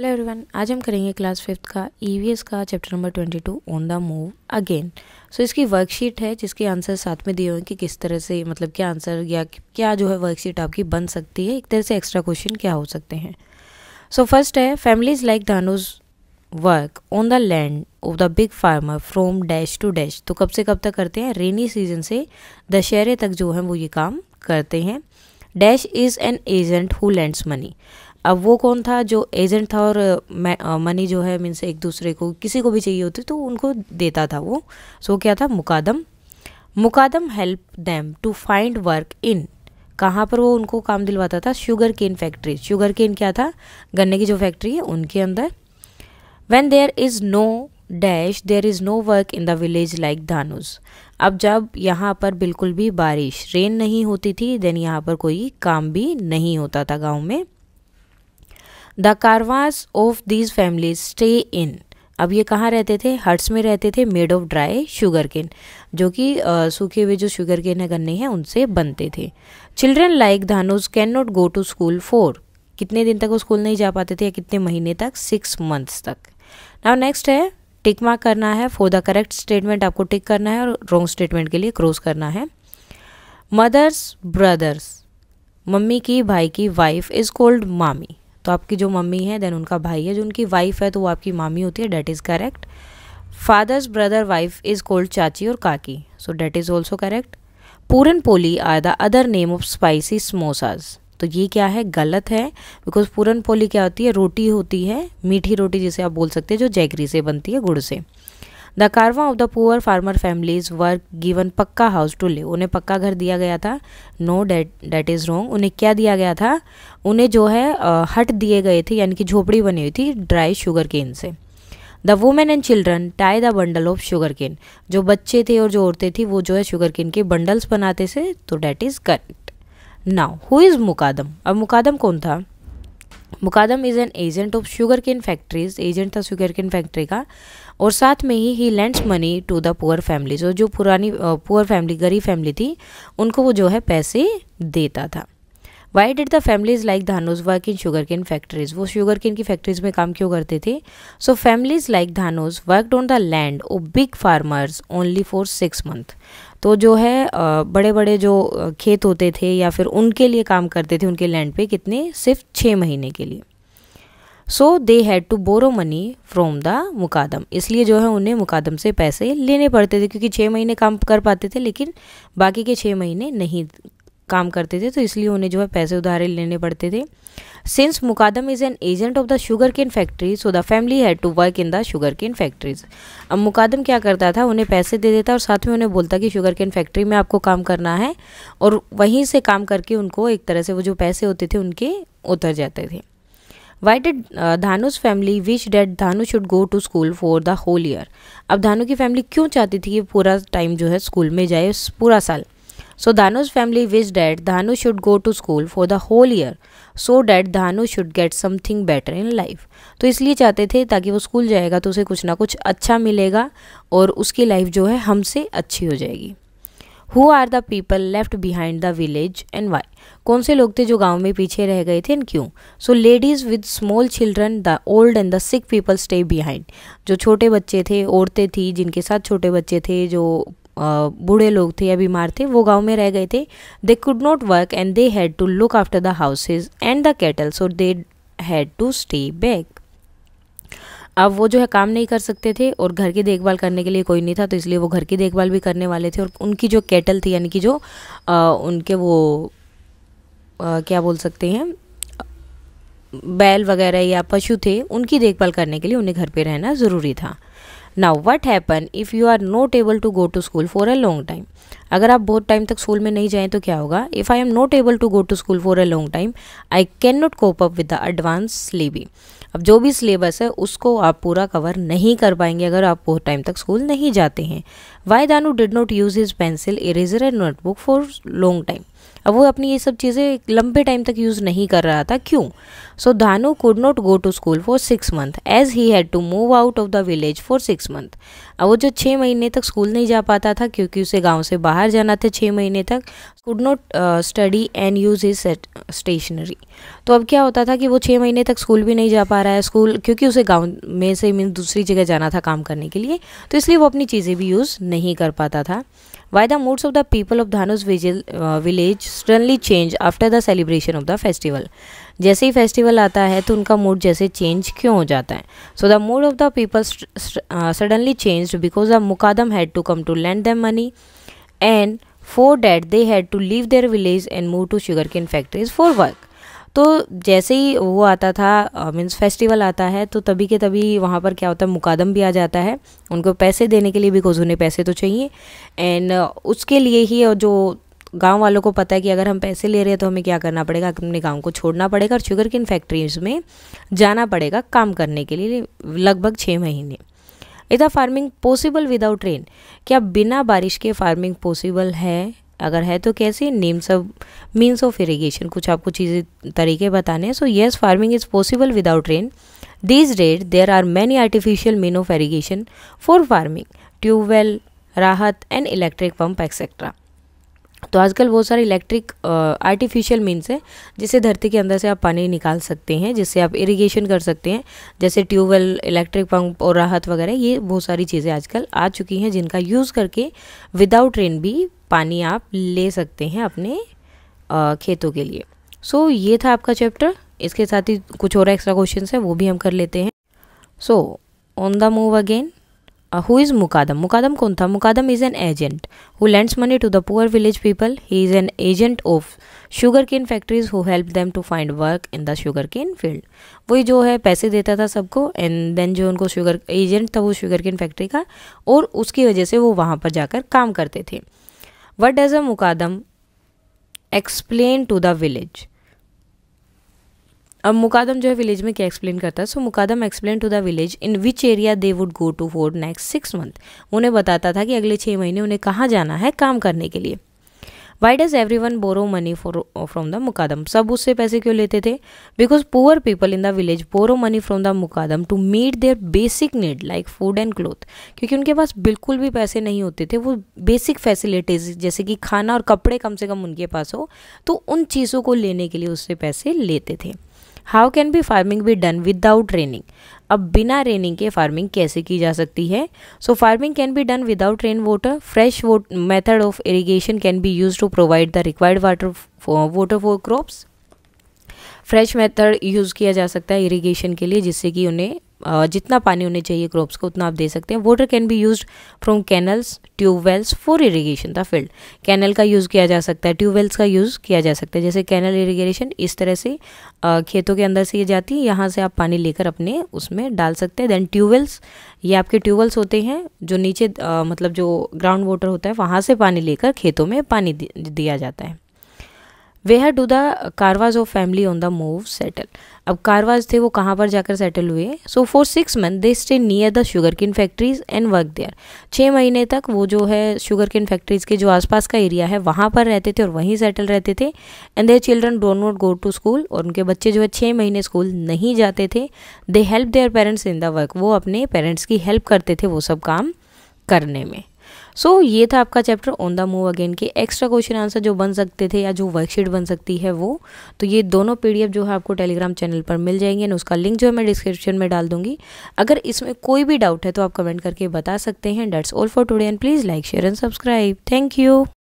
Hello everyone आज हम करेंगे क्लास फिफ्थ का ईवीएस e का chapter number twenty two on the move again so इसकी वर्कशीट है जिसके आंसर साथ में दिए हुए हैं कि किस तरह से मतलब क्या आंसर या क्या जो है वर्कशीट आपकी बन सकती है एक तरह से एक्स्ट्रा क्वेश्चन क्या हो सकते हैं सो so, फर्स्ट है families like Dhanu's work on the land of the big farmer from dash to dash तो कब से कब तक करते हैं रेनी सीजन से दशहरे तक जो है वो ये काम करते हैं dash is an agent who lends money अब वो कौन था जो एजेंट था और मनी जो है मीन्स एक दूसरे को किसी को भी चाहिए होती तो उनको देता था वो सो क्या था mukadam mukadam help them to find work in कहाँ पर वो उनको काम दिलवाता था sugar cane factory sugar cane क्या था गन्ने की जो फैक्ट्री है उनके अंदर when there is no dash there is no work in the village like Dhanu's अब जब यहाँ पर बिल्कुल भी बारिश रेन नहीं होती थी देन यहाँ पर कोई काम भी नहीं होता था गाँव में the caravans of these family stay in अब ये कहाँ रहते थे हट्स में रहते थे made of dry sugar cane जो कि सूखे हुए जो शुगर केन है गन्ने हैं उनसे बनते थे children like Dhanu's can not go to school for कितने दिन तक वो स्कूल नहीं जा पाते थे या कितने महीने तक सिक्स मंथ्स तक नाउ नेक्स्ट है टिक मार्क करना है फॉर द करेक्ट स्टेटमेंट आपको टिक करना है और रॉन्ग स्टेटमेंट के लिए क्रॉस करना है मदर्स ब्रदर्स मम्मी की भाई की वाइफ इज़ कोल्ड मामी तो आपकी जो मम्मी है देन उनका भाई है जो उनकी वाइफ है तो वो आपकी मामी होती है that is correct father's brother wife is called चाची और काकी so that is also correct puran poli are the other name of spicy samosas तो ये क्या है गलत है बिकॉज पूरन पोली क्या होती है रोटी होती है मीठी रोटी जिसे आप बोल सकते हैं जो जैगरी से बनती है गुड़ से the caravan of the poor farmer families work given pakka house to live उन्हें पक्का घर दिया गया था no that that is wrong उन्हें क्या दिया गया था उन्हें जो है हट दिए गए थे यानी कि झोपड़ी बनी हुई थी ड्राई शुगर केन से the women and children tie the bundle of sugar cane जो बच्चे थे और जो औरतें थी वो जो है शुगर केन के बंडल्स बनाते थे तो that is correct now who is mukadam अब मुकादम कौन था mukadam is an agent of sugar cane factories agent था शुगर केन फैक्ट्री का और साथ में ही ही lends money to the poor families और जो पुरानी पुअर फैमिली गरीब फैमिली थी उनको वो जो है पैसे देता था why did the families like Dhanu's work in sugar cane factories वो शुगर केन की फैक्ट्रीज में काम क्यों करते थे so families like Dhanu's worked on the land of big farmers only for six month तो जो है बड़े बड़े जो खेत होते थे या फिर उनके लिए काम करते थे उनके लैंड पे कितने सिर्फ छः महीने के लिए so they had to borrow money from the mukadam इसलिए जो है उन्हें मुकादम से पैसे लेने पड़ते थे क्योंकि छः महीने काम कर पाते थे लेकिन बाकी के छः महीने नहीं काम करते थे तो इसलिए उन्हें जो है पैसे उधारे लेने पड़ते थे since mukadam is an agent of the sugar cane factory so the family had to work in the sugar cane factories अब मुकादम क्या करता था उन्हें पैसे दे देता और साथ में उन्हें बोलता कि शुगर केन फैक्ट्री में आपको काम करना है और वहीं से काम करके उनको एक तरह से वो जो पैसे होते थे उनके उतर जाते थे why did Dhanu's family wish that Dhanu should go to school for the whole year अब धानु की फैमिली क्यों चाहती थी कि पूरा टाइम जो है स्कूल में जाए पूरा साल so Dhanu's family wish that Dhanu should go to school for the whole year so that Dhanu should get something better in life तो इसलिए चाहते थे ताकि वो स्कूल जाएगा तो उसे कुछ ना कुछ अच्छा मिलेगा और उसकी लाइफ जो है हमसे अच्छी हो जाएगी who are the people left behind the village and why कौन से लोग थे जो गाँव में पीछे रह गए थे एंड क्यों so ladies with small children the old and the sick people stay behind जो छोटे बच्चे थे औरतें थी जिनके साथ छोटे बच्चे थे जो बूढ़े लोग थे या बीमार थे वो गांव में रह गए थे they could not work and they had to look after the houses and the cattle so they had to stay back अब वो जो है काम नहीं कर सकते थे और घर की देखभाल करने के लिए कोई नहीं था तो इसलिए वो घर की देखभाल भी करने वाले थे और उनकी जो कैटल थी यानी कि जो आ, उनके वो आ, क्या बोल सकते हैं बैल वगैरह या पशु थे उनकी देखभाल करने के लिए उन्हें घर पे रहना ज़रूरी था now what happen if you are not able to go to school for a long time अगर आप बहुत टाइम तक स्कूल में नहीं जाएँ तो क्या होगा if I am not able to go to school for a long time I can not cope up with the advance syllabi अब जो भी सिलेबस है उसको आप पूरा कवर नहीं कर पाएंगे अगर आप बहुत टाइम तक स्कूल नहीं जाते हैं why Dhanu did not use his pencil eraser and notebook for long time अब वो अपनी ये सब चीज़ें लंबे टाइम तक यूज़ नहीं कर रहा था क्यों so Dhanu could not go to school for six month as he had to move out of the village for six month अब वो जो छः महीने तक स्कूल नहीं जा पाता था क्योंकि उसे गाँव से बाहर जाना था छः महीने तक could not study and use his stationery तो अब क्या होता था कि वो छः महीने तक स्कूल भी नहीं जा पा रहा है स्कूल क्योंकि उसे गाँव में से मीन दूसरी जगह जाना था काम करने के लिए तो इसलिए वो अपनी चीज़ें भी यूज़ नहीं कर पाता था why the moods of the people of Dhanu's uh, village suddenly change after the celebration of the festival. जैसे ही फेस्टिवल आता है तो उनका मूड जैसे चेंज क्यों हो जाता है so the mood of the people suddenly change because the mukadam had to come to lend them money and for that they had to leave their village and move to sugar cane factories for work तो जैसे ही वो आता था means festival आता है तो तभी के तभी वहाँ पर क्या होता है मुकादम भी आ जाता है उनको पैसे देने के लिए बिकॉज उन्हें पैसे तो चाहिए एंड उसके लिए ही जो गांव वालों को पता है कि अगर हम पैसे ले रहे हैं तो हमें क्या करना पड़ेगा अपने गांव को छोड़ना पड़ेगा और शुगर किन फैक्ट्रीज में जाना पड़ेगा काम करने के लिए लगभग छः महीने इधर फार्मिंग पॉसिबल विदाउट रेन क्या बिना बारिश के फार्मिंग पॉसिबल है अगर है तो कैसे names of means of irrigation कुछ आपको चीज़ें तरीके बताने हैं so yes farming is possible without rain this that there are many artificial mean of irrigation for farming tube well rahat and electric pump etcetera तो आजकल बहुत सारे इलेक्ट्रिक आर्टिफिशियल मीन्स है जिससे धरती के अंदर से आप पानी निकाल सकते हैं जिससे आप इरिगेशन कर सकते हैं जैसे ट्यूबवेल इलेक्ट्रिक पंप और राहत वगैरह ये बहुत सारी चीज़ें आजकल आ चुकी हैं जिनका यूज़ करके विदाउट रेन भी पानी आप ले सकते हैं अपने आ, खेतों के लिए सो so, ये था आपका चैप्टर इसके साथ ही कुछ और एक्स्ट्रा क्वेश्चन है वो भी हम कर लेते हैं so on the move again who is mukadam मुकादम कौन था mukadam is an agent who lends money to the poor village people he is an agent of sugar cane factories who help them to find work in the sugar cane field वही जो है पैसे देता था सबको एंड देन जो उनको sugar agent था वो शुगर केन फैक्ट्री का और उसकी वजह से वो वहाँ पर जाकर काम करते थे what does a mukadam explain to the village अब मुकादम जो है विलेज में क्या एक्सप्लेन करता है so mukadam explain to the village in which area they would go to for next six month उन्हें बताता था कि अगले छः महीने उन्हें कहाँ जाना है काम करने के लिए why does everyone borrow money for from the mukadam सब उससे पैसे क्यों लेते थे because poor people in the village borrow money from the mukadam to meet their basic need like food and cloth क्योंकि उनके पास बिल्कुल भी पैसे नहीं होते थे वो बेसिक फैसिलिटीज जैसे कि खाना और कपड़े कम से कम उनके पास हो तो उन चीज़ों को लेने के लिए उससे पैसे लेते थे how can be farming be done without raining अब बिना रेनिंग के फार्मिंग कैसे की जा सकती है so farming can be done without rain water fresh method of irrigation can be use to provide the required water water for crops fresh method use किया जा सकता है इरीगेशन के लिए जिससे कि उन्हें जितना पानी उन्हें चाहिए क्रॉप्स को उतना आप दे सकते हैं water can be used from canals tube wells for irrigation the field canal का यूज़ किया जा सकता है ट्यूबवेल्स का यूज़ किया जा सकता है जैसे कैनल इरिगेशन इस तरह से खेतों के अंदर से ये जाती है यहाँ से आप पानी लेकर अपने उसमें डाल सकते हैं देन ट्यूबवेल्स ये आपके ट्यूबवेल्स होते हैं जो नीचे मतलब जो ग्राउंड वाटर होता है वहाँ से पानी लेकर खेतों में पानी दिया जाता है where do the caravans of family on the move settle अब कारवाज थे वो कहाँ पर जाकर सेटल हुए so for six month they stay near the sugar cane factories and work there छः महीने तक वो जो है शुगर किन फैक्ट्रीज के जो आसपास का एरिया है वहाँ पर रहते थे और वहीं सेटल रहते थे and their children don't not go to school और उनके बच्चे जो है छः महीने स्कूल नहीं जाते थे they help their parents in the work वो अपने पेरेंट्स की हेल्प करते थे वो सब काम करने में सो so, ये था आपका chapter on the move again के एक्स्ट्रा क्वेश्चन आंसर जो बन सकते थे या जो वर्कशीट बन सकती है वो तो ये दोनों पीडीएफ जो है आपको टेलीग्राम चैनल पर मिल जाएंगे और उसका लिंक जो है मैं डिस्क्रिप्शन में डाल दूंगी अगर इसमें कोई भी डाउट है तो आप कमेंट करके बता सकते हैं that's all for today and please like share and subscribe thank you